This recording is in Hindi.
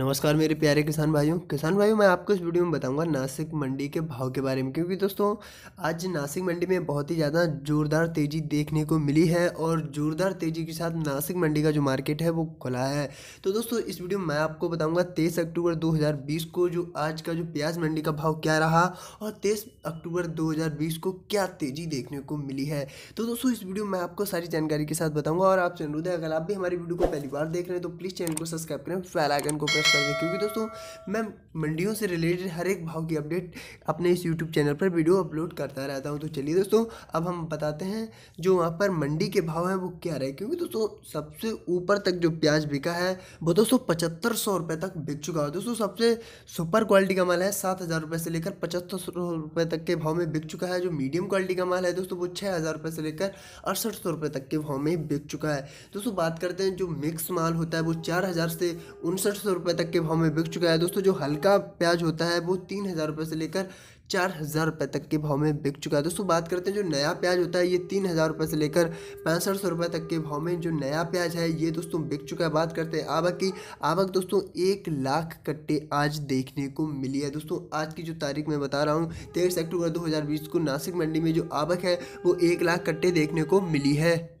नमस्कार मेरे प्यारे किसान भाइयों किसान भाइयों मैं आपको इस वीडियो में बताऊंगा नासिक मंडी के भाव के बारे में क्योंकि दोस्तों आज नासिक मंडी में बहुत ही ज़्यादा ज़ोरदार तेज़ी देखने को मिली है और ज़ोरदार तेज़ी के साथ नासिक मंडी का जो मार्केट है वो खुला है तो दोस्तों इस वीडियो में मैं आपको बताऊँगा तेईस अक्टूबर दो को जो आज का जो प्याज मंडी का भाव क्या रहा और तेईस अक्टूबर दो को क्या तेज़ी देखने को मिली है तो दोस्तों इस वीडियो में आपको सारी जानकारी के साथ बताऊँगा और आप चंद्रोदय अगर आप भी हमारी वीडियो को पहली बार देख रहे हैं तो प्लीज़ चैनल को सब्सक्राइब करें फैलाइकन को प्रेस कर दें क्योंकि दोस्तों मैं मंडियों से रिलेटेड हर एक भाव की अपडेट अपने इस यूट्यूब चैनल पर वीडियो अपलोड करता रहता हूँ तो चलिए दोस्तों अब हम बताते हैं जो वहाँ पर मंडी के भाव हैं वो क्या रहे क्योंकि दोस्तों सबसे ऊपर तक जो प्याज बिका है वो दोस्तों पचहत्तर सौ रुपये तक बिक चुका है दोस्तों सबसे सुपर क्वालिटी का माल है सात हज़ार रुपये से लेकर पचहत्तर सौ रुपये तक के भाव में बिक चुका है जो मीडियम क्वालिटी का माल है दोस्तों वो छः हज़ार रुपये से लेकर अड़सठ सौ रुपये तक के भाव में बिक चुका है दोस्तों बात करते हैं जो मिक्स माल होता है वो चार हज़ार से उनसठ सौ रुपये रुपये तक के भाव में बिक चुका है दोस्तों जो हल्का प्याज होता है वो तीन हज़ार रुपये से लेकर चार हज़ार रुपये तक के भाव में बिक चुका है दोस्तों बात करते हैं जो नया प्याज होता है ये तीन हज़ार रुपये से लेकर पैंसठ सौ रुपये तक के भाव में जो नया प्याज है ये दोस्तों बिक चुका है बात करते हैं आवक की आवक दोस्तों एक लाख कट्टे आज देखने को मिली है दोस्तों आज की जो तारीख मैं बता रहा हूँ तेईस अक्टूबर दो को नासिक मंडी में जो आवक है वो एक लाख कट्टे देखने को मिली है